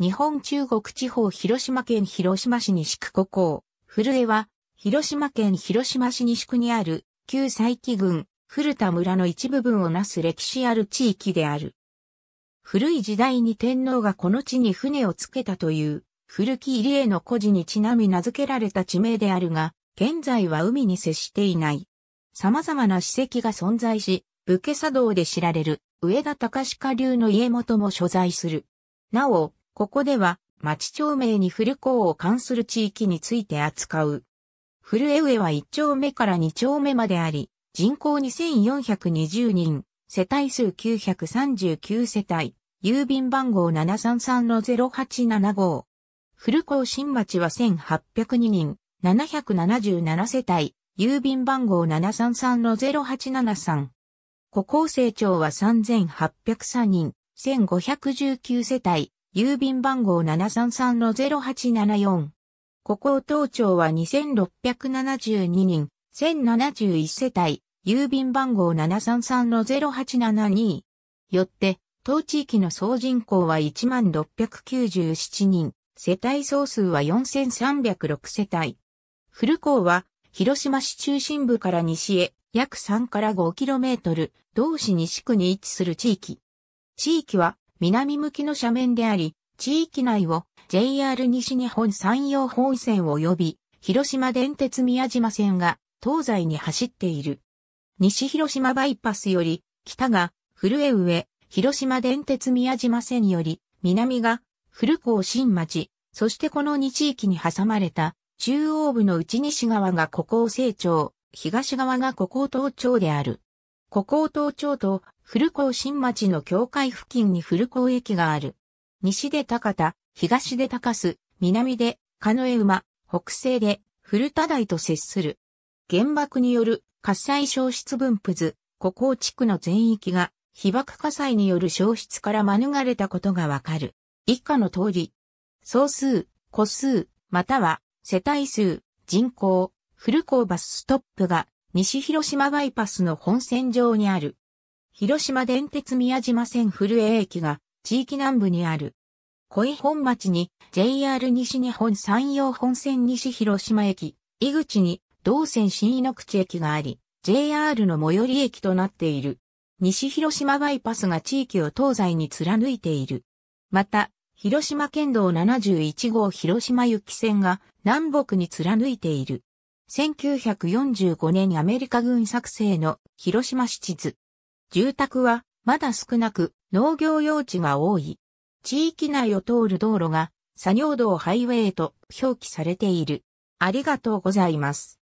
日本中国地方広島県広島市西区古港、古江は、広島県広島市西区にある、旧佐伯郡、古田村の一部分をなす歴史ある地域である。古い時代に天皇がこの地に船をつけたという、古き入江の故事にちなみ名付けられた地名であるが、現在は海に接していない。様々な史跡が存在し、武家茶道で知られる上田隆鹿流の家元も所在する。なお、ここでは、町町名に古港を関する地域について扱う。古江上は1丁目から2丁目まであり、人口2420人、世帯数939世帯、郵便番号733-0875。古港新町は1802人、777世帯、郵便番号733-0873。古港成長は3803人、1519世帯、郵便番号733-0874。ここ当庁は2672人、1071世帯、郵便番号733-0872。よって、当地域の総人口は1697人、世帯総数は4306世帯。古港は、広島市中心部から西へ約3から5トル、同市西区に位置する地域。地域は南向きの斜面であり、地域内を JR 西日本山陽本線及び広島電鉄宮島線が東西に走っている。西広島バイパスより北が古江上、広島電鉄宮島線より南が古港新町、そしてこの2地域に挟まれた中央部の内西側がこを成長、東側がこを東町である。こを東町と古港新町の境界付近に古港駅がある。西で高田、東で高須、南で鹿野馬、北西で古田台と接する。原爆による火災消失分布図、古港地区の全域が被爆火災による消失から免れたことがわかる。以下の通り、総数、個数、または世帯数、人口、古港バスストップが西広島バイパスの本線上にある。広島電鉄宮島線古江駅が地域南部にある。恋本町に JR 西日本山陽本線西広島駅、井口に同線新井の口駅があり、JR の最寄り駅となっている。西広島バイパスが地域を東西に貫いている。また、広島県道71号広島行き線が南北に貫いている。1945年アメリカ軍作成の広島市地図。住宅はまだ少なく農業用地が多い。地域内を通る道路が作業道ハイウェイと表記されている。ありがとうございます。